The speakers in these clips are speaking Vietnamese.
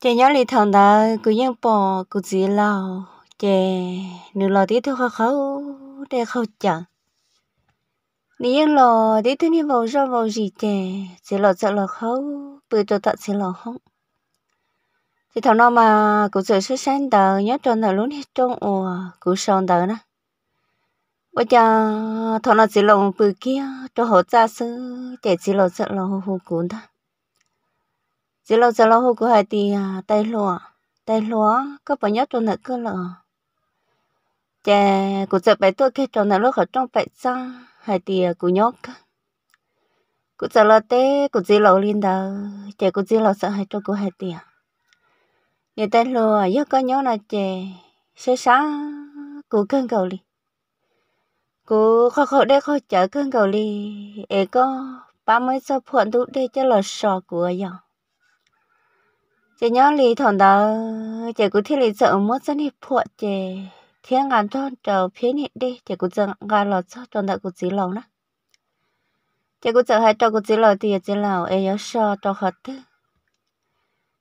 chị nhớ lì thằng đó cứ nhang bò cứ gì lao chị nửa lò tí thôi khó khó để khó chẳng nửa yên lo tí thứ như vào ra vào gì chị chỉ lò sợ lò khó bữa tôi tận chỉ lò không thì thằng nó mà cứ sợ sức sáng tờ nhớ cho nó luôn hết trong ồ cứ sơn tờ nè bây giờ thằng nó chỉ lo bữa kia cho họ ra sư chị chỉ lò sợ lò hô hô cuốn thôi giờ lâu giờ lâu của hai thì à, tay lúa tay lúa có bao nhiêu cho nữa cơ lợ chè của giờ bảy tuổi kia cho nữa lúc ở trong bảy sang hai thì à, của nhóc của giờ lâu té của gì lâu lên đó chè của gì lâu sợ hai trong của hai thì à. nhà tay lúa nhớ có nhớ là chè sẽ sáng của cơn cầu đi cô khó khó để khó chở cơn cầu đi ấy có ba mươi giờ phút đủ để cho lò sò của dòng chị nhớ lì thằng đó chị cứ thiết lì sợ mất dân hiệp phụ chị thiên ngàn thôn trở phía nhị đi chị cứ dừng gà lọt cho tròn đại của dí lầu nữa chị cứ sợ hai trò của dí lầu thì dí lầu ấy nhớ sợ trò hết thứ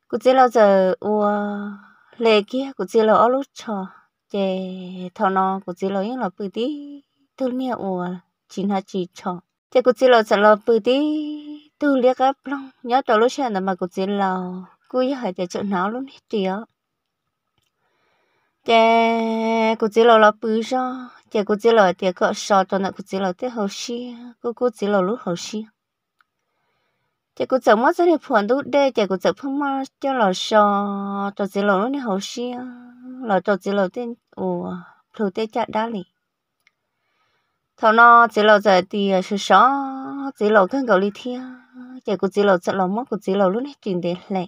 của dí lầu giờ ua lệ kia của dí lầu lúc trò chị thằng nó của dí lầu những là bự đi, tôi nhớ ua chính là chỉ trò chị cứ dí lầu sợ là bự tí tôi liếc áp long nhớ trò lúc xem là mà của dí lầu nào luôn 구이하게 저 나로 니디요. 제 구질로라 뿌셔. 제 구질로 제 거셔 저는 구질로 때 호시. 그 구질로 루 호시. 제 구질 뭐 전에 폰도 돼. 제 구질 폰마 저러 셔. 저 질로 니 호시. 라저 질로 된 오. 프로테 자 달리. thằng nó chỉ là giờ thì sự ờ, sống chỉ là cái gọi đi thi chỉ có chỉ là chỉ là mất có chỉ là lúc này chuyện để lại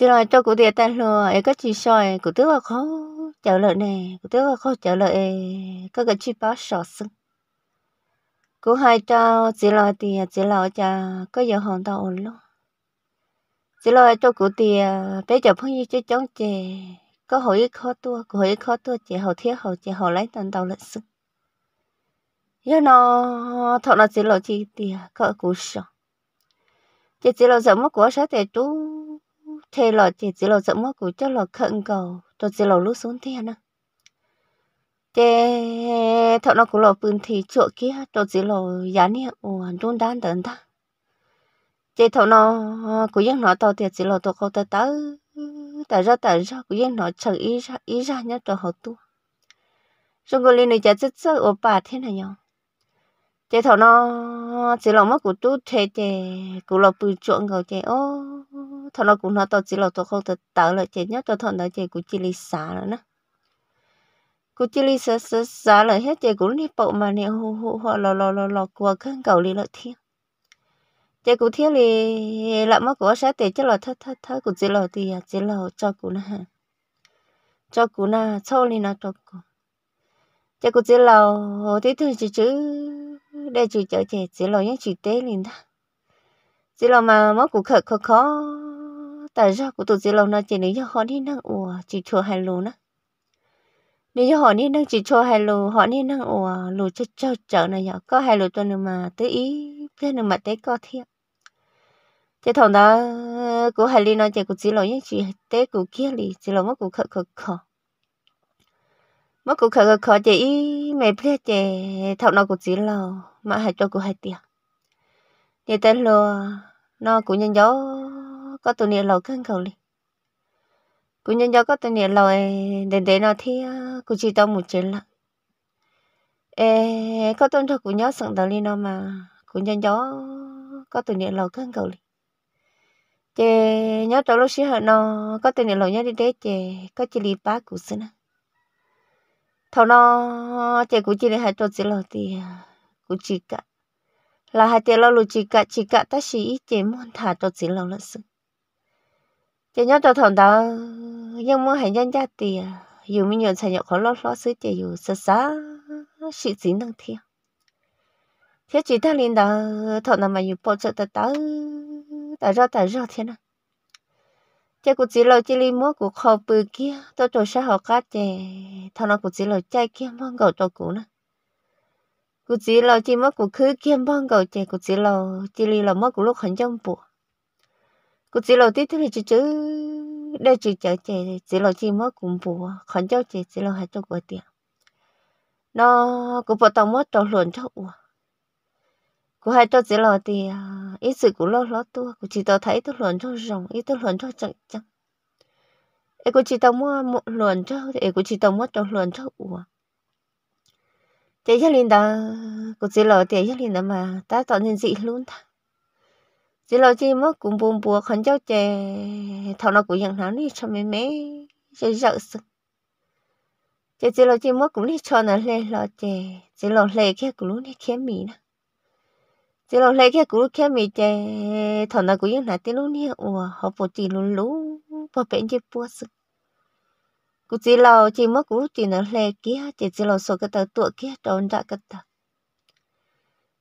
chỉ là cho cụ địa tan lùa ấy có chỉ soi cụ tước khó chờ lợi nè cụ tước là khó chờ lợi có cái chi báo sọ sưng cụ hai cho chỉ là tiền chỉ lo cho có giờ hòn tàu luôn chỉ là cho cụ tiền bé chồng phong như chơi chống chè có hỏi khó tua cụ hỏi khó tua chè hậu thiết hậu chè hậu lấy tần tàu lợi sưng giờ nó thọ nó chỉ là chi tiền có cụ sợ, chỉ chỉ lo sợ mất của sát để chú thế là chỉ chỉ là giấc mơ của cho là khẩn cầu cho chỉ là lúc xuống thiên à thế thợ nó cũng là phương thì chỗ kia cho chỉ là giá nè ồ anh trung đan tận ta thế thợ nó của giang nó tao thì chỉ là tôi không tới tới tại ra tại ra của giang nó chờ ý ra ý ra nhá cho họ tu rồi người này chả chết sợ ở bà thế này nhau chế thầu nó chỉ là mất của tu thế chế của là bự chuộng cầu chế ô thầu nó cũng nó tao chỉ là tao không thật tạo lại chế nhất cho thằng đó chế của chỉ lý xả nữa nè của chỉ lý xả xả xả là hết chế của đi bộ mà nè hô hô hô lò lò lò lò của khăn cầu đi là thiên chế của thiên thì lại mất của sẽ tiền chứ là thất thất thất của chỉ là tiền chỉ là cho của nó cho của nó cho lý nó cho của cho cô chỉ lầu hồ tí thư chữ chữ đây chữ chở trẻ chỉ lầu những chữ tế liền đó chỉ lầu mà mất cũng khờ khó khó tại sao của tụi chỉ lầu nó chỉ nếu như họ đi năng ủa chỉ cho hai lù nữa nếu như họ đi năng chỉ cho hai lù họ đi năng ủa lù cho cho chợ này nhở, có hai lù cho nên mà tới ý thế nên mà tới có thiệt thế thằng đó của hai lì nó chỉ của chỉ lầu những chữ tế của kia liền chỉ lầu mất cũng khờ khó khó mất cũng khờ khờ chị mẹ ple chị thọ nó cũng chỉ lo mà hai cho cũng hai tiền thì tên lo nó cũng nhân gió có tụi này lo căng cầu đi cũng nhân gió có tụi này lo để để nó thì cũng chỉ tao một chuyện lắm ê có tụi nó cũng nhớ sẵn đầu đi nó mà cũng nhân gió có tụi này lo căng cầu đi chị nhớ tao lúc xí nó có tụi này lo nhớ đi đấy chị có chỉ đi bá cũng xin thầu nó chạy cú chỉ này hai tuần chỉ là thì cú chỉ cả là hai tiền lâu lù chỉ cả chỉ cả ta chỉ chỉ muốn thả tuần chỉ lâu là sự chỉ nhớ cho thằng đó nhưng muốn hành nhân gia thì dù mình nhận sản nhập khó lót lót xứ chỉ dù sơ sá sự gì năng thiếu thế chỉ ta linh đó thằng nào mà dù bỏ trợ ta ta ta ra ta ra thế nào chơi cũng chỉ là chỉ li múa của khó bự kia tôi trò sao họ cá chè thằng nào cũng chỉ là chơi kia mong gầu cho cũ nữa cũng chỉ là chỉ múa của khứ kia mong gầu chè cũng chỉ là chỉ li là múa của lúc hành trong bộ cũng chỉ là tí thứ là chữ chữ đây chữ chở chè chỉ là chỉ múa cùng bộ hành trong chè chỉ là hai trong của tiền nó cũng bắt đầu múa trò luận cho uổng cô hai cho chị lo thì à, ít sự cũng lo lo tôi cô chỉ tao thấy tôi luận cho rồng ít tôi luận cho chẳng chẳng ấy cô chỉ tao mua một luận cho ấy cô chỉ tao mua cho luận cho ủa thế cho linh đó cô chỉ lo thì cho linh đó mà ta tao nên dị luôn ta chỉ lo chỉ mất cũng buồn buồn khẩn cho chè thằng nào cũng nhận nào đi cho mẹ mẹ cho sợ sưng chỉ chỉ lo chỉ mất cũng đi cho nó lên lo chè chỉ lo lệ kia cũng luôn đi kia mì nè chỉ là lấy cái cú kia mình chơi thằng nào cũng là tiếng lúc nè ủa họ bỏ chỉ luôn lú bỏ bén chỉ bua sức. cú chỉ là chỉ mất cú chỉ là lấy kia chỉ chỉ là số cái tờ tuổi kia tròn ra cái tờ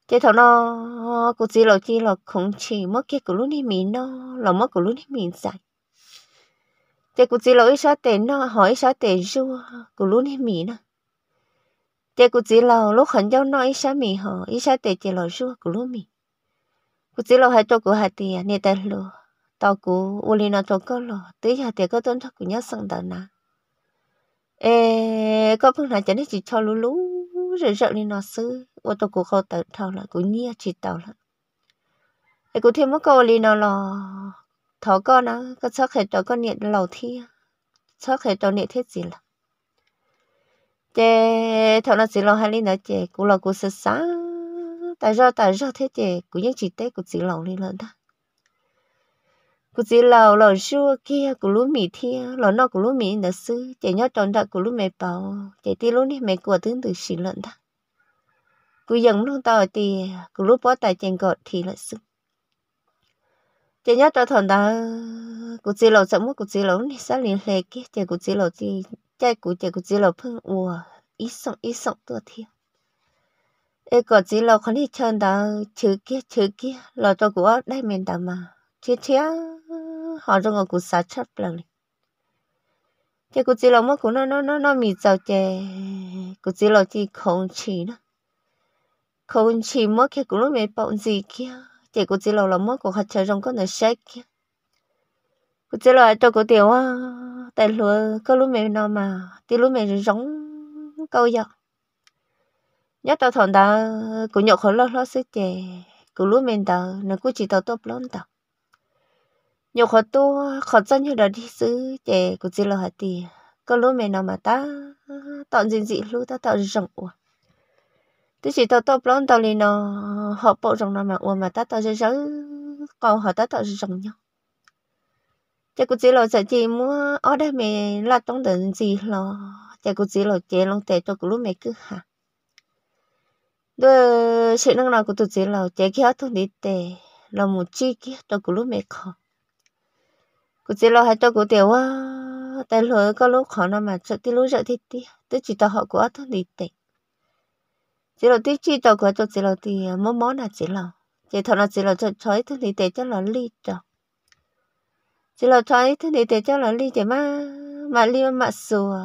chỉ thằng nó cú chỉ là chỉ là không chỉ mất cái cú luôn nè mì nó là mất cú luôn nè mì dài. chỉ cú chỉ là ít sao tiền nó hỏi sao tiền xu cú luôn nè mì nó chị cũng chỉ là lúc hẳn giao nói mì hở ít sao để chị lo xua của mì cũng chỉ là hai chỗ của tiền nè ta lo tao cũng u li nó chỗ có lo tới hai tiền có tốn thắc của nhớ sang đời nà ê có phương nào cho nên chỉ lú lú rồi sợ đi nó xứ ô tô của cô tự thao là của nhia chỉ tàu là ê cũng thêm một câu li nó lo thọ con á có chắc hệ cho con niệm lầu thi chắc hệ cho niệm thế gì là chè thọ nó xí lòng hai ly nữa chè cũng là cũng sơ sá tại sao tại sao thế chè cũng những chị tết cũng xí lòng lên lần đó cũng xí lòng lòng xưa kia cũng lúa mì thia lòng nó cũng lúa mì nữa xứ chè nhớ tròn đặc cũng lúa mẹ bảo chè ti lúa đi mẹ của tướng từ xí lần đó cũng dần luôn tao thì cũng lúa bỏ tại chèn gọt thì lại xứ chè nhớ tròn thằng đó cũng xí lòng sợ mất cũng xí lòng đi xa liền lệ kia chè cũng xí lòng thì cái cụ chạy cụ chỉ là phương ủa ít sống ít sống tôi thiên ê có chỉ là con đi chân đó chứ kia chứ kia lo cho cụ ở đây mình đã mà chứ chứ họ trong cụ sát chắp lần này cái cụ chỉ là mất cụ nó nó nó nó mì giàu chè cụ chỉ là chỉ không chỉ nữa không chỉ mất cái cụ nó mệt bận gì kia chỉ cụ chỉ là là mất cụ hạt chơi trong con này sách kia cụ chỉ là cho cụ tiểu à tại lúa có lúa mẹ nó mà thì lúa mẹ giống câu giặc nhất tao thằng ta cũng nhậu khó lo lo sức chè cứ lúa mẹ tao nó cứ chỉ tao tốt lắm tao nhậu khó tu khó chân như đó đi xứ chè cũng chỉ lo hạt tiền có lúa mẹ nó mà ta tao gì gì lúa ta tao rộng ủa tôi chỉ tao tốt lắm tao liền nó ờ, họ bộ giống nó mà ủa mà ta tao sẽ giống còn họ ta tao giống nhau chả cũng chỉ là sợ chị mua ở đây mẹ là trong đường gì lo chả cũng chỉ là chị lòng tệ cho cũng lúc mẹ cứ hả đôi sự năng nào cũng tụi chị là chị kia thằng đi tệ là một chi kia cho cũng lúc mẹ khó cũng chỉ là hai cho cũng tiểu quá tại lỗi có lúc khó nào mà sợ tí lúc sợ thì tí tôi chỉ tao họ của thằng đi tệ chỉ là tí chi tao của cho chỉ là thì món món là chỉ là chỉ thằng nào chỉ là cho chơi thằng đi tệ cho là ly trọng chỉ là trái thế này để cho là ly chỉ mà mà ly mà sùa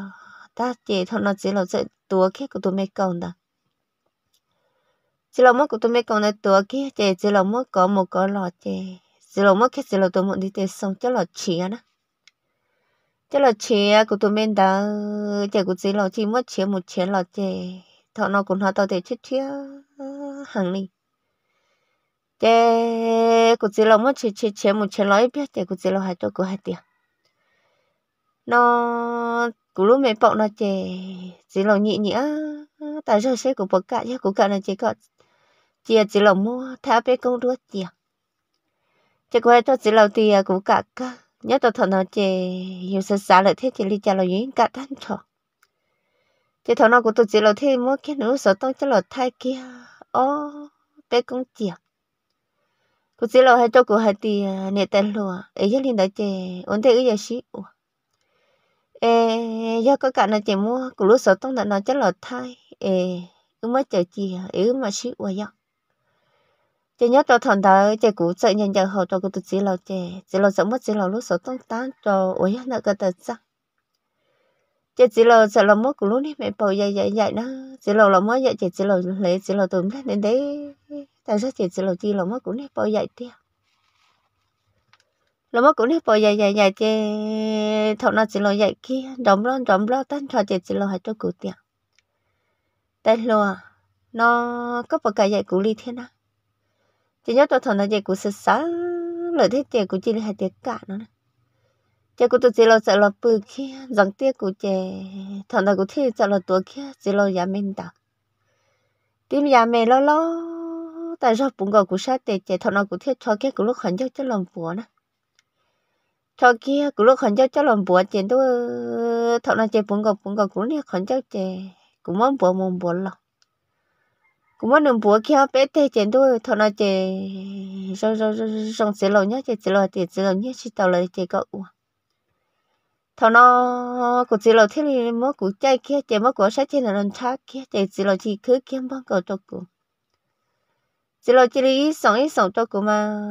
ta chỉ thôi nó chỉ là sẽ tua kia của tụi mày còn đó chỉ là mất của tụi mày còn này tua kia chỉ chỉ là mất có một có lọ chỉ chỉ là mất cái chỉ là tụi mình đi tới xong cho là chia nữa chỉ là chia của tụi mình đó chỉ của chỉ là chỉ mất chia một chia là chỉ thọ nó cũng họ tao để chết chia hàng này thế cụ chỉ là muốn chỉ chỉ một chỉ nói biết thì cụ chỉ là hai tôi cụ hai tiền nó cụ lúc mấy bọn nó chỉ chỉ là nhị nhỉ tại sao sẽ cụ bậc cả chứ cụ cả là chỉ có chỉ chỉ là tháo bé công đua tiền chỉ có hai tôi chỉ là tiền cụ cả cả nhớ tôi thằng nó chỉ hiểu sơ sá lại chỉ đi trả lời yến cả thanh trò thằng nó cụ tôi chỉ là thế mua cái nữa sợ tôi chỉ là thay kia ô bé công tiền cô chỉ lo hết cho cô hai tỷ nè tên lúa ấy chắc linh đã chơi, ổn thế cái gì xí ê do có cả nó chơi mua cô lúc sợ tông đã nó chắc là thai ê cứ mới chờ chị ấy mà xí quá giặc chơi nhớ cho thằng đó chơi cũ chơi, nhân giờ họ cho cô tự chỉ lo chơi, chỉ lo sợ mất chỉ lo lúc sợ tông tán cho ôi nó cái tật sắc chị chỉ lo sợ là mua của lúc này mẹ bảo dạy dạy dạy nó chỉ lo là mất dạy chị chỉ lo lấy chỉ lo tụm lên đến đấy tại sao chị chỉ lo chi là mất của này bảo dạy tiếp là mất của này bảo dạy dạy dạy chị thọ nó chỉ lo dạy kia đóng lo đóng lo tan cho chị chỉ lo hai cho cụ tiền tại lo à, nó có bảo cái dạy cụ đi thế nào chỉ nhớ tôi thọ nó dạy cụ sơ sá lời thế tiền cụ chỉ là hai tiếng cả nó này chế cũng tôi chỉ lo sợ lo bự kia, rằng tiếc cũng chế thằng nào cũng thấy sợ lo tuổi kia chỉ lo nhà mình đó, tim nhà mình lo lo tại sao bụng gọi cũng sát tệ chế thằng nào cũng thấy cho kia cũng lúc hẳn cho cho lòng vua nè cho kia cũng lúc hẳn cho cho lòng vua chế tôi thằng nào chế bụng gọi bụng gọi cũng lúc hẳn cho chế cũng muốn vua muốn vua lòng cũng muốn đừng búa kia bé tê chén đôi thọ nó chè rong rong rong rong xí lầu nhá chè xí lầu thì xí lầu nhá chỉ tàu lại chè cậu thằng nó cũng chỉ là thế này mà cũng chạy kia chạy mất cũng sát trên là lần khác kia chạy chỉ là chỉ cứ kiếm bằng cầu cho cụ chỉ là chỉ đi sống ít sống cho cụ mà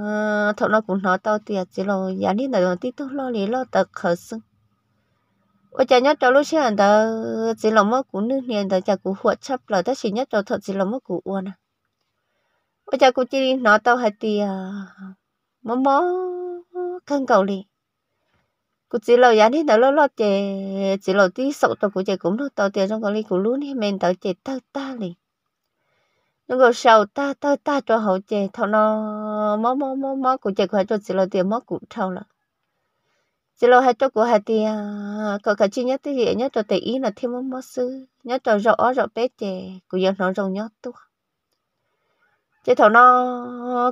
thằng nó cũng nói tao tiệt à, chỉ là nhà đi nào đi tao lo lý lo tật khờ sưng ôi chả nhất cho lúc xưa đó chỉ là mất cũng nước liền đó chả cũng huột chấp là tất chỉ nhất cho thật chỉ là mất cũng uôn à ôi chả cũng chỉ đi nói tao hay tiệt à, mắm mắm căng cầu liền cụ chỉ lo giá đi đó lo lo chè chỉ lo đi sậu tao cụ chè cũng lo tao tiền trong cái ly cụ luôn thì mình tao chè tao ta liền nó gọi sầu ta ta ta cho hậu chè thâu nó mó mó mó mó cụ chè của cho chỉ lo tiền mó cũng thâu là chỉ lâu hai cho của hai tiền có cả chi nhất cái gì nhất cho tệ ý là thêm mó mó sư nhất cho rõ rõ bé chè cụ giờ nó rồng nhất tuh chế thầu nó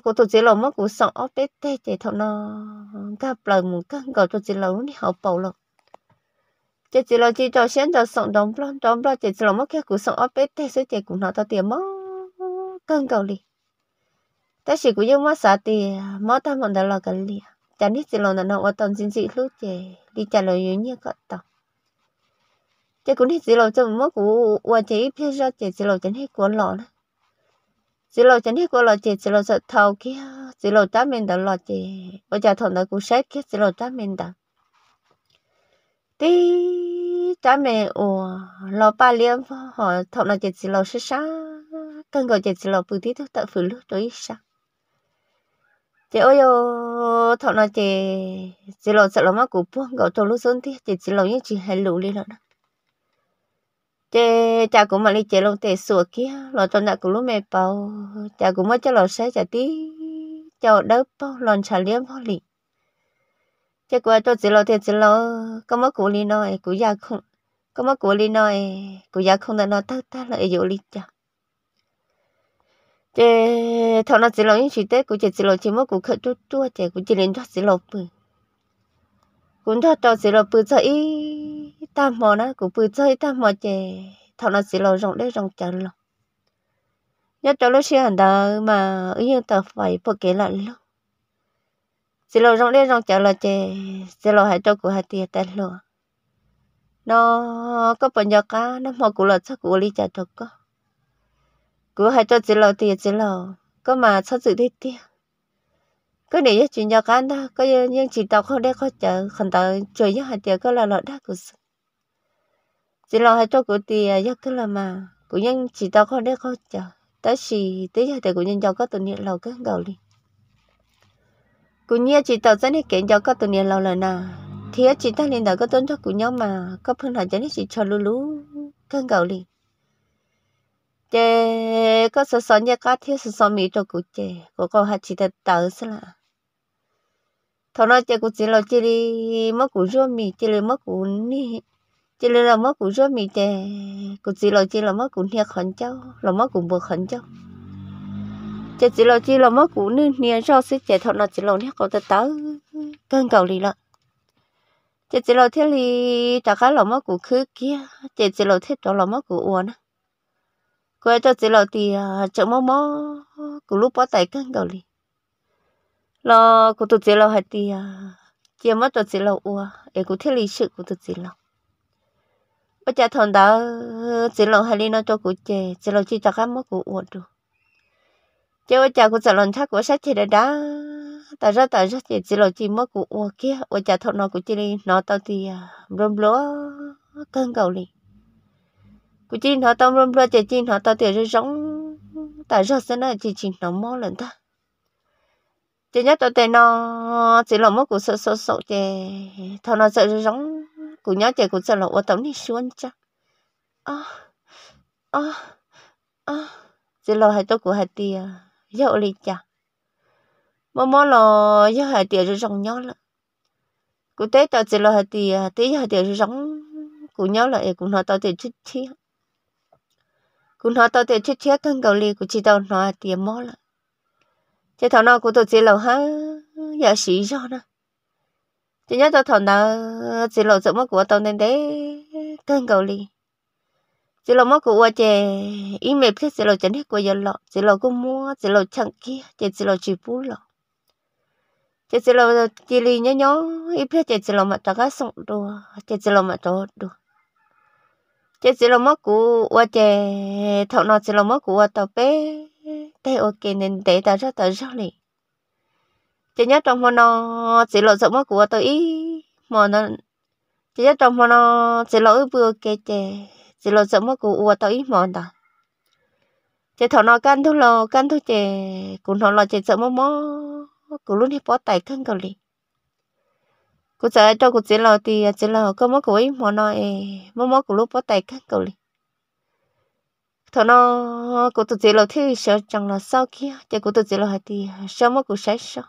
cụ tổ chức lầu mất cụ sọ bé tê chế thầu nó gặp lại một căn gọi tổ chức lầu đi học bầu lộc chế chỉ là chỉ cho xem cho sọ đóng lo đóng lo chế chỉ là mất cái cụ sọ bé tê số chế cụ nó tao tiền mất căn cầu đi ta chỉ cụ dùng mất sao tiền mất ta mòn đã lo cái gì, chẳng biết chỉ là nó ở tầng chính trị lúc chế đi trả lời nhiều như các tầng chế cũng đi chỉ là cho mất cụ qua chế phía ra chế chỉ là chẳng hết cuốn lọ nữa chỉ lo chân thiết của lo chị chỉ lo sợ thầu kia chỉ lo tám mình đã lo chị bây giờ thằng nó cũng xét kia chỉ lo tám mình đã tí tám mình ủa lo ba liêm họ thằng nó chỉ chỉ lo sẽ sáng cần gọi chỉ chỉ lo bự tí thôi tự phụ lúc đối sáng chị ơi yo thằng nó chị chỉ lo sợ lo má của buông gọi tôi lúc xuống thì chị chỉ lo như chị hay lù đi rồi đó chế cha cũng mà đi chế luôn, tề sủa kia lo cho nãy cũng lúc mẹ bao cha cũng mới cho lo xe chả tí cho đỡ bao lon chả liếm bao lì chế qua cho chỉ lo thì chỉ lo có mất của li nói của gia không có mất của li nói của gia không là nó tất ta là yêu li cha chế thằng nó chỉ lo những chuyện tết của chế chỉ lo chỉ mất của khởi chút chút chế của chỉ lên cho chỉ lo bự cũng cho cho chỉ lo bự cho ít ta mò nó cũng vừa chơi ta mò chè thọ nó chỉ lo rộng để rộng chẳng lò nhất cho nó xí hẳn đó mà ý như tờ phải bộ kế lại lúc xí lò rộng đấy rộng chẳng lò chè xí lò hãy cho cụ hạt tiền tên lò nó có bận nhiêu cá nó mò cụ lò chắc cụ đi trả cho có cụ hãy cho chỉ lo tiền chỉ lo, có mà sao dự đi tiền cứ để chuyện cho cá đó có những chỉ tàu không để có chờ không tàu chơi những hạt tiền có là lọt đó của sự chỉ lo hay cho của thì giấc thứ là mà cụ nhân chỉ tao khó đấy khó chờ tới xì tới giờ thì cụ nhân cho có tụi nhiên lâu cái gầu đi cụ nhiên chỉ tao dẫn là kiện cho có tụi nhiên lâu là nào, thì chỉ ta liền đã có tốn cho cụ nhau mà có phương là dẫn đi chỉ cho lú lú cái gầu đi chè có số sợ nhé cá thiết số sợ mì cho cụ chè cụ có hạt chỉ thật tớ xí là thôi nói chè cụ chỉ lo chỉ đi mất cụ rô mì chỉ là mất cụ ni chỉ là mất cũng rất mì chè cũng chỉ là chỉ là mất cũng thiệt khẩn cháu là mất cũng bừa khẩn cháu chỉ chỉ là chỉ là mất cũng nên nia cho xí chè thọ nó chỉ là thiệt còn tới tới cơn cầu đi lận. chỉ chỉ là thế lì chả cái là mất cũng khứ kia chỉ chỉ là thế đó là mất cũng uổng á quay cho chỉ là thì chợ mò mò cũng lúc bắt tay cơn cầu đi. lo cũng tụt chỉ là hay thì chỉ mất tụt chỉ là uổng em cũng thế lì sự cũng tụt chỉ là bây giờ thằng đó chỉ lo linh nó cho cụ chè chỉ lo chỉ cho các mối cụ uổng rồi chứ bây giờ cụ chỉ lo chắc của sách chỉ để đó tại ra tại ra chỉ chỉ lo chỉ mối cụ uổng kia bây giờ thằng nó cụ chỉ đi nó tao thì à, rôm lúa cân cầu liền cụ chỉ nó tao rôm lúa chỉ chỉ nó tao thì rất giống tại ra sẽ nói chỉ chỉ nó mò lần ta chỉ nhớ tao tên nó chỉ lo mối cụ sợ sợ sợ chè thằng nó sợ rất giống cụ nhớ chị cụ sợ là ô tổng đi xuống cha à à à giờ lo hai tôi cụ hai tia dậu đi cha mà mà lo giờ hai tia rồi rong nhớ là cụ tế tao giờ lo hai tia tí hai tia rồi rong cụ nhớ là cụ nói tao thì chút chi, cụ nói tao thì chút chi, thằng cầu li cụ chỉ tao nói tia mò là chỉ thằng nào cụ tôi chỉ là ha giờ sĩ cho nó chỉ nhớ tôi thằng đó chỉ lộ dụng mất của tôi nên đấy cơn cầu đi chỉ lộ mất của chè ý mệt thế chỉ lộ chấn hết của giờ lộ chỉ lộ cũng mua chỉ lộ chẳng kia chỉ chỉ lộ chỉ bú lộ chỉ chỉ lộ chỉ lì nhớ nhớ ý biết chỉ chỉ lộ mà tao cái sủng đồ chỉ chỉ lộ mà tao đồ chỉ chỉ lộ mất của chè thằng nó chỉ lộ mất của tao bé thế ok nên để tao rất tao rất liền chỉ nhất trong hôm nó chỉ lộ rộng mắt của tôi ý mà nó chỉ nhất trong hôm nó chỉ lộ vừa kê chè chỉ lộ rộng mắt của tôi ý mà đó chỉ thằng nó can thu lò can thu chè cũng thằng lò chỉ sợ mó mó cũng luôn đi bỏ tay khăn cầu liền cô sợ cho cô chỉ lò thì chỉ à, lò có mó của ý mà nó mó mó cũng lúc bỏ tay khăn cầu liền thọ nó cô tự chỉ lò thì sợ chẳng là sau kia chỉ cô tự chỉ lò thì sao mó cũng sẽ sao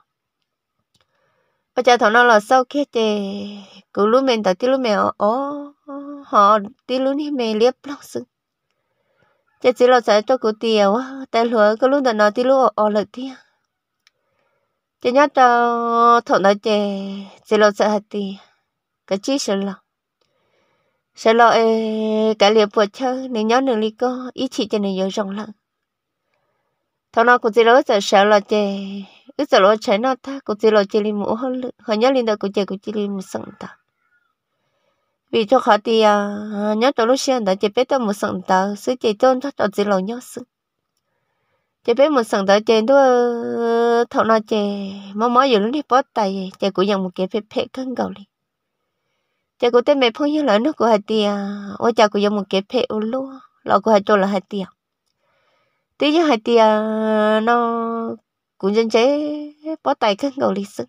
bây giờ thằng nó là sau khi thì cứ lúc mình tới tí lúc mình ó họ tí lúc này mình liếp lóc sưng chỉ chỉ là sẽ cho cụ tiêu tại lúa cứ lúc đó nó tí lúc ó lợi tiêu chỉ nhớ cho thằng nó chỉ chỉ là sẽ hạt tiêu cái chi sẽ là sẽ là cái liệp vừa chơi nếu nhớ nữa lý co ý chỉ cho nên nhớ rộng lắm thằng nó cũng chỉ là sẽ sợ là chỉ cứ giờ lo chạy nó ta cũng chỉ lo chỉ lim mũ hơn hơn nhớ linh đó cũng chỉ cũng chỉ lim sẵn ta vì cho khó thì à nhớ tôi lúc xem đã chỉ biết tôi một sẵn ta sự chỉ tôn thoát tôi chỉ lo nhớ sự chỉ biết một sẵn ta chỉ đua thọ nó chỉ mong mỏi giờ lúc đi bớt tay chỉ cũng nhận một cái phép phép cân cầu đi chỉ cũng tên mẹ phong như là nó của hạt tiền à, ôi cha cũng nhận một cái phép ô lúa lọ của hạt cho là hạt tiền tí như hạt tiền à, nó cũng dân chế bỏ tay các ngầu lý sức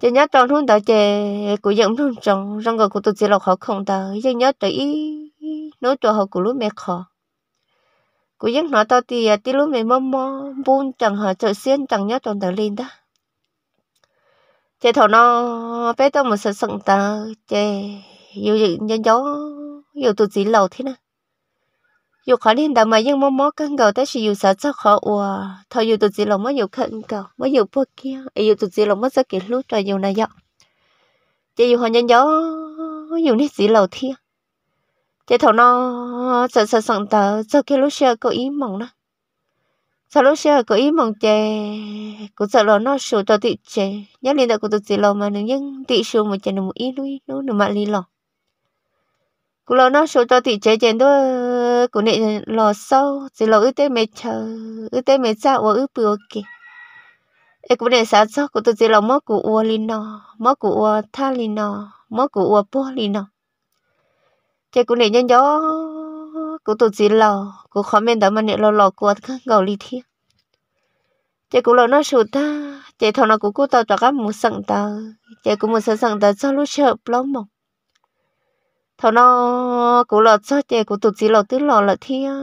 chỉ nhớ trong thôn đó chè của dân thôn trồng trong người của tôi chỉ là họ không đó chỉ nhớ tới nấu cho họ của lúc mẹ khó của dân nói tao thì à, tí lúc mẹ mơ mơ buôn chẳng họ trợ xuyên chẳng nhớ trong đó lên đó chè thọ nó bé tao một sự sẵn ta chè yêu dân nhân gió yêu tôi chỉ lầu thế nào đạo mà mà lòng lòng kia, 有可能的嘛，因某某更高，但是有啥子好哇？他有肚子了么？有更高，没有不惊，也有肚子了么？这给路的有那样，这有好人有有那几楼梯，这头呢，这这上头，这给路是个一梦了。sau lúc xưa có ý mong chè cụ sợ lo nó sửa cho tị chè nhớ lên đạo cụ tự chỉ lòng mà nếu nhưng tị sửa một chè được một ý lui nó được mà lý lo cụ lo nó sửa cho tị chè chè đó chờ của lò sâu chỉ lò ư tê mẹ chờ ư tê mẹ cha ua ư bừa kì ê của nệ sáng sâu của tôi chỉ lò mơ của ua lì nò mơ của ua tha lì nò mơ của ua bò lì nò chế của nệ nhân gió của tôi chỉ lò của khó men đó mà nệ lò lò của gầu lì thiên chế của lò nó sụt ta chế thằng nó của cô tao cho các mù sẵn tờ chế của mù sẵn sẵn tờ cho lúc sợ lâu mộng thằng nó cũng là cho chị cũng tụt chỉ là tứ lò là thi á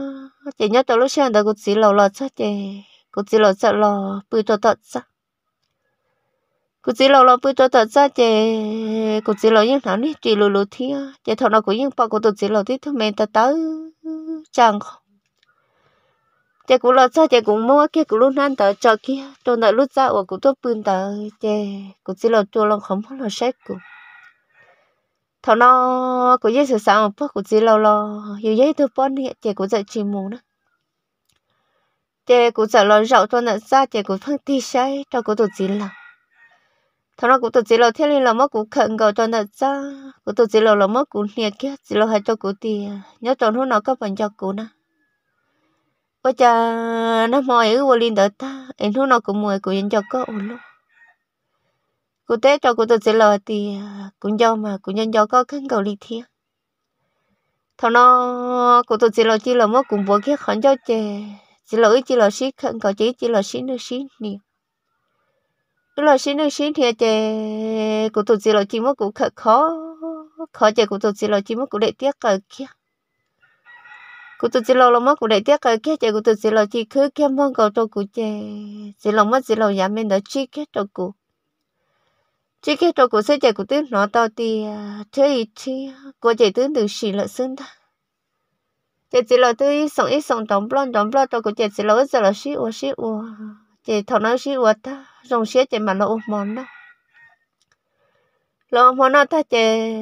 chị nhớ tao lúc sáng đó cũng chỉ là là cho chị cũng chỉ là cho là bự cho tật cho cũng chỉ là là bự cho tật cho chị cũng chỉ là những thằng này chỉ lù lù thi á chị thằng nó cũng những bao cũng tụt chỉ là tí thứ mình ta tới chẳng không chị cũng là cho chị cũng mua kia cũng luôn ăn tới cho kia cho nợ lúc ra của cũng tốt bưng tới chị cũng chỉ là chua lòng không phải là sách cũng thằng nó có dễ sợ sợ một phút cũng chỉ lâu lo hiểu dễ thôi bọn hiện chè của dạy chim mù nữa chè của dạy lo rậu cho nạn xa chè của phân ti sai cho của tụt chỉ là thằng nó của tụt chỉ là thiên linh là mất của khẩn cầu cho nạn xa của tụt chỉ là là mất của nhẹ kia chỉ là hai cho của tiền nhớ chọn hôm nó có phần cho cũng nè bây giờ nó mỏi ở vô linh đỡ ta em thu nó cũng mười của dành cho có ổn luôn cô tế cho cô tôi sẽ lờ thì à, cũng do mà cũng nhân do có khăn cầu lý thiên thằng nó cô tôi chỉ là chỉ là mất cùng bố kia khẩn cho chè chỉ là chỉ là xí khẩn cầu chỉ chỉ là xí nữa xí nhiều cứ là xí nữa xí thì à chè cô tôi chỉ là chỉ mất cụ khẩn khó khó chè cô tôi chỉ là chỉ mất cụ để tiếc cờ kia cô tôi chỉ là là mất cụ để tiếc cờ kia chè cô tôi chỉ là chỉ cứ kia mong cầu cho cô chè chỉ là mất chỉ là giảm mình đã chi kia cho cô chỉ khi trâu của sư chạy của tứ nó tao thì à, chơi ít chi của chạy tứ được xì lợn sưng ta chạy chỉ là tứ sống ít sống đóng blon đóng blon trâu của chạy chỉ là giờ là xí ua xí ua chạy thằng nó xí ua ta rồng xí chạy mà lỗ mòn đó lỗ mòn nó ta chạy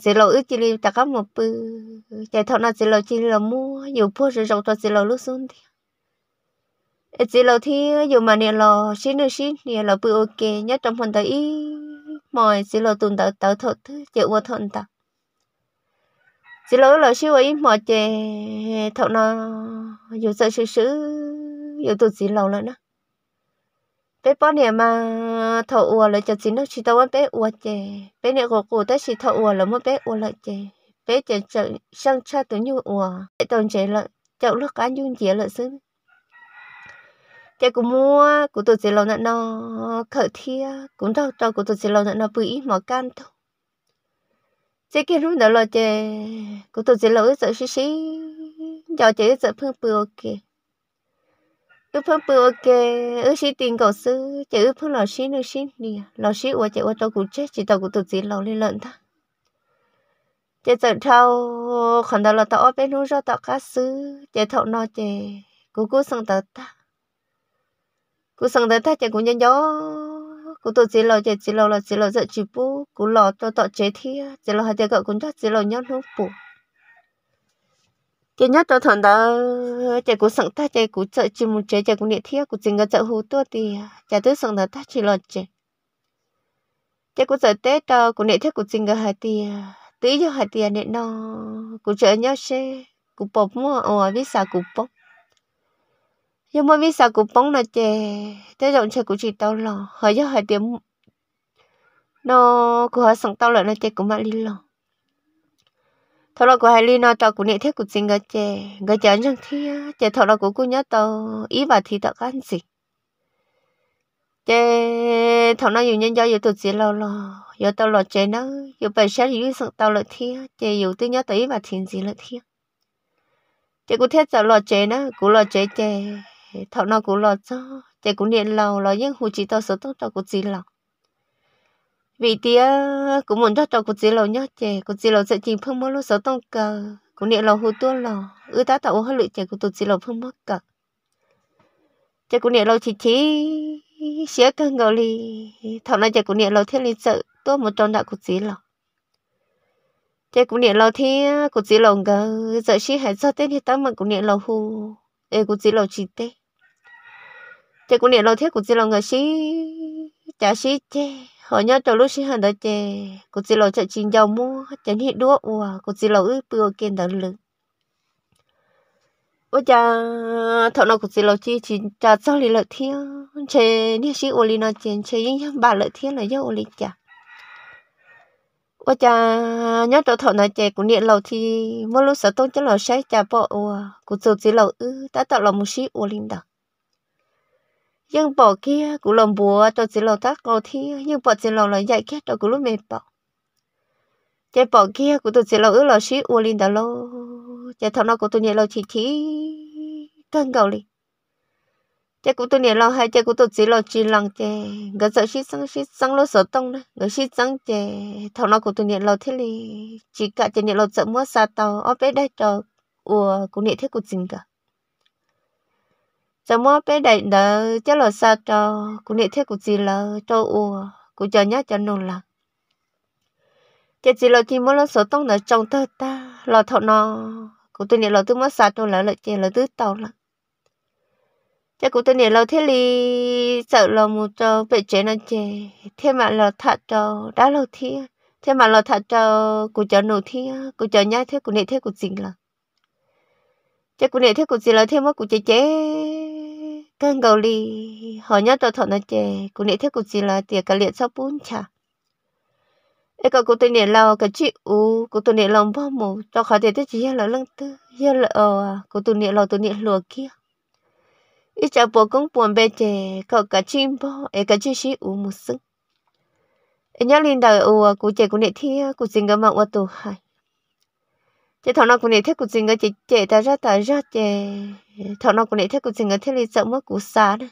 chỉ là ít chỉ là ta có một bự chạy thằng nó chỉ là chỉ là mua dù phô rồi rồng tao chỉ là lúc xuống thì chỉ là thì dù mà nè lò xí nữa xí nè lò bự ok nhất trong phần tới mọi chỉ lo tụn tớ tớ thọ thứ chịu qua thọn tớ chỉ lo lo xíu ấy mọi chè thọ nó dù sợ xíu xíu dù tụt chỉ lo lại nữa bé bao nè mà thọ ua lại cho chỉ nó chỉ tao bé ua chè bé nè cổ cổ tới chỉ thọ ua là mới bé ua lại chè bé chè chợ sang cha tụi như ua tụi chè lợi chậu lúc cá nhung chè lợi xứ cha cũng mua cũng tôi sẽ lâu nãy nó khởi thia cũng đâu đâu cũng tôi sẽ lâu nãy nó bự mà can thôi chế kia lúc đó là chế cũng tôi sẽ lo sợ xí xí giờ chế sợ phương bự ok ước phương bự ok ước xí tiền cổ sư chế ước phương lo xí nữa xí đi lo xí qua chế qua tôi cũng chết chỉ tôi cũng tôi sẽ lâu lên lợn thôi chế sợ thâu khẩn đó là tao ở bên núi ra tao cá sư chế thâu nó chế cũng cũng sang tao ta cú sang tới thay chạy cú nhân gió cú tổ chỉ lo chạy chỉ lo là chỉ lo dạy chỉ bú cú lo cho tọt chế thi chỉ lo hai tay cậu cũng chắc chỉ lo nhớ lúc bù chỉ nhớ cho thằng đó chạy cú sang thay chạy cú chạy chỉ một chế chạy cú niệm thi cú chính cái chạy hú tôi thì chạy tới sang tới thay chỉ lo chạy chạy cú chạy tết đó cú niệm thi cú chính cái hai thì tí cho hai tiền niệm nó cú chạy nhớ xe cú bọc mua ở ờ, vì sao cú bọc nhưng mà vì sao cũng bóng là chè thế rộng chơi của chị tao lò hơi cho hơi tiếng nó của hơi sống tao lại là chè cũng mà li lò Thôi là của hai li nó tao cũng nị thế của chính gà chè gà chè chẳng thi chè thôi là của cô nhớ tao ý bà thì tao ăn gì chè thằng nó dù nhân do dù tụt gì lò lò dù tao lò chè nó dù bài sáng dù sống tao lại thi chè dù tôi nhớ tao ý bà thiền gì lại thi chè của thế tao lò chè nó của lò chè chè thọ nó cũng lo cho chạy cũng điện lâu lo nhưng hù chỉ tao số tao tao cũng chỉ lòng vì tía cũng muốn cho tao cũng chỉ lâu nhá chạy cũng chỉ lâu sẽ chìm phương mỗi lúc số tao cờ cũng điện lâu hù tua lò ư ta tao hơi lụy chạy cũng tụt chỉ lâu phương mất cờ chạy cũng điện lâu chỉ chỉ xía cơ ngầu đi, thọ nó chạy cũng điện lâu thiên lý sợ tôi một trong đạo cũng chỉ lòng thế cũng niệm lâu thế cũng chỉ lòng gờ giờ chỉ hãy cho tên thì tao mà cũng niệm lâu hù ê cũng chỉ lâu chỉ tê chị cũng niệm lâu thiết của chị là người sĩ chả sĩ chê hồi nhớ cho lúc sĩ hơn đó chê của chị là chạy chín dầu mua chẳng hiện đua ủa của chị là ư bừa kiên đỡ lực ủa cha thọ nó của chị là chi chỉ cha cho lì lợi thiết chê nhớ sĩ ủa lì nó chê chê những bà lợi thiết là nhớ ủa lì chả ủa cha nhớ cho thọ nó chê của niệm lâu thì mỗi lúc sợ tôi chắc là sẽ chả bỏ ủa của chị là ư đã tạo lòng một sĩ ủa lì đặc nhưng bỏ kia cũng lòng bùa tôi chỉ lo tắc cầu thi nhưng bỏ chỉ lo là dạy kết tôi cũng lúc mệt bỏ chạy bỏ kia cũng tôi chỉ lo ước là xí u linh đã lâu chạy thằng nó cũng tôi nhẹ lòng chỉ chỉ cân cầu đi chạy cũng tôi nhẹ lòng hay chạy cũng tôi chỉ lo chỉ lòng chạy người sợ xí sang xí sang lo sợ tông đấy người xí sang chạy thằng nó cũng tôi nhẹ lòng thế li chỉ cả chạy nhẹ lòng sợ mua xa tàu ở bên đây chờ ủa cũng nhẹ thế cũng chính cả giờ mua bé đại đỡ chắc là sao cho cũng để thế cũng gì là cho u cũng cho nhá cho nô là chỉ chỉ là thì mua là số tông là trong thơ ta là thọ nó cũng tôi niệm là tôi mua sao cho là lợi chỉ là tứ tàu là chắc cũng tôi niệm là thế li sợ là một cho bị chế nó chế thế mà là thật cho đã lâu thì thế mà là thật cho cũng cho nô thì cũng cho nhá thế cũng để thế cũng gì là chắc cũng để thế cũng gì là thế mà cũng chế chế tên gầu lì họ nhớ tao thọ nó chè cũng để thế cũng gì là tiệc cả liệt sau bún chả ấy cậu cũng tên niệm lâu cái chị u cũng tên niệm lòng bao mù cho khỏi tiền thế chỉ là lăng tư giờ là ờ cũng tên niệm lâu tên niệm lùa kia ít chả bỏ công buồn bề chè cậu cả chim bao ấy cả chim xí u một sưng ấy nhớ lên đời u à, cũng chè cũng niệm thia cũng xin cái mạng qua tù hại chị thằng nào cũng để thấy cuộc trình cái chị chị ta ra ta ra chị thằng nào cũng để thấy cuộc trình cái thế lý sợ mất cụ xa đó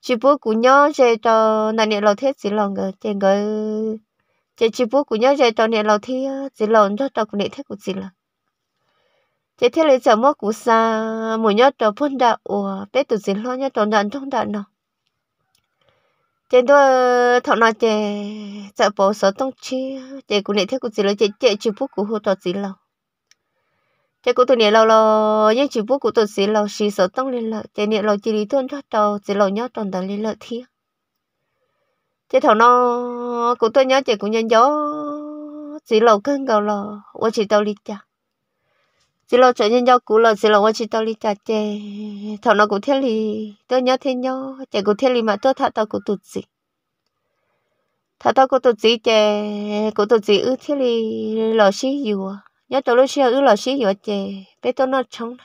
chị bố cụ nhớ chị cho nãy nè lâu thế chỉ lòng cái chị cái chị chỉ bố cụ nhớ chị cho nè lâu thế chỉ lòng cho cho cụ để thấy cuộc trình là chị thế lý sợ mất cụ xa mỗi nhớ cho phun đạn ủa bé tự chị lo nhớ cho đàn trong đạn nào chị tôi thằng nào chị sợ bố sợ tông chi chị cũng để thấy cuộc trình là chị chị chỉ bố cụ hỗ trợ chị lòng thế cụ tôi nhớ lâu lâu nhưng chỉ bố cụ tôi xí lâu xí sợ tông lên lợi thế nhớ lâu chỉ đi thôn cho tàu chỉ lâu nhớ toàn tàu lên lợi thiên thế thằng nó cụ tôi nhớ chỉ cũng nhân gió chỉ lâu cân cầu lò tôi chỉ tàu đi chả chỉ lâu trở nhân gió cụ lò chỉ lâu tôi chỉ tàu đi chả chè thằng nó cụ thiên lì tôi nhớ thiên nhớ chè cụ thiên lì mà tôi thà tàu cụ tụt gì thà tàu cụ tụt gì chè cụ tụt gì ư thiên lì lò xí dù à nhớ tôi lúc xưa ư là xí giờ chè bé tôi nó chống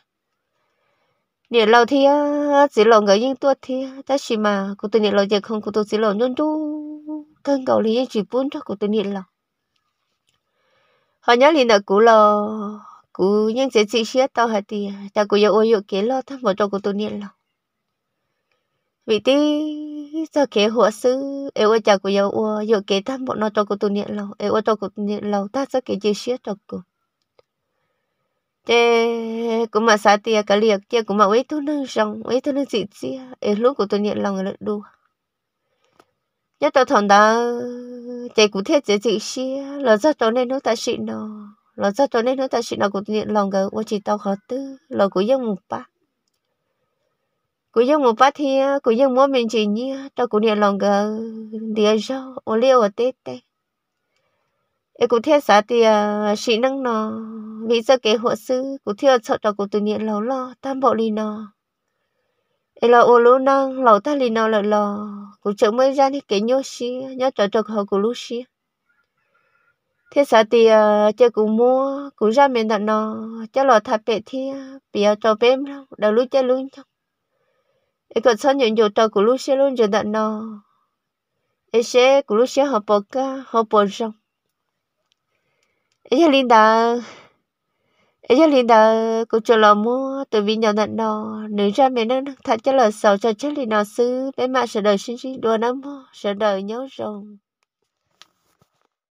nhiều lâu thì á, chỉ lâu người yên tuột thì ta xí mà cô tôi nhiều lâu giờ không cô tôi chỉ lâu nhon đu, cơn cầu lý chỉ bốn cho cô tôi nhiều lâu họ nhớ liền là cũ lò cũ nhưng chỉ chỉ xía tao hả thì ta cũ yêu ôi kế lo thăm vào cho cô tôi nhiều lâu vì tí giờ kế hộ sư em ơi cha cũ giờ ôi kế thăm bọn nó cho cô tôi nhiều lâu em ơi cho cô tôi nhiều lâu ta sẽ kế chỉ xía cho cô thế cũng mà xa tia cái liệt kia cũng mà ấy tôi nâng rong ấy tôi nâng gì chia ấy lúc của tôi nhận lòng là đu nhất tôi thằng đó chạy cũng thế chỉ chỉ xia là do tôi nên nó ta xị nó là do tôi nên nó ta xị nó tôi nhận lòng cái quá chỉ tao khó tư là của dân một ba của dân một ba thì của dân mỗi mình chị nhỉ tao cũng nhận lòng cái địa rau ô liu ở tết tết e cụ thiết xã thì sĩ năng nó vì giờ kế hộ sư cụ thiết sợ đó cụ tự nhiên lâu lo tam bộ lì nó e là ô lú năng lâu ta lì nó lợi lò, cụ chợ mới ra thì kế nhớ xí nhớ trở trở họ cụ lú xí thế xã thì à, chơi cụ mua cụ ra miền đất nó cho lo thà bệ thì bịa cho bếm đâu đầu lú chơi luôn trong e còn sao nhận dụng cho cụ lú xí luôn giờ đất nó e sẽ cụ lú xí hợp bỏ cá hợp bỏ rong ấy linh đã, ấy linh đã cũng cho lo mua từ vì nhỏ nặng nò nữ ra mẹ nó thật cho là sầu cho chết linh nó xứ bé mà sợ đời sinh sinh đua nó sợ đời nhớ rồng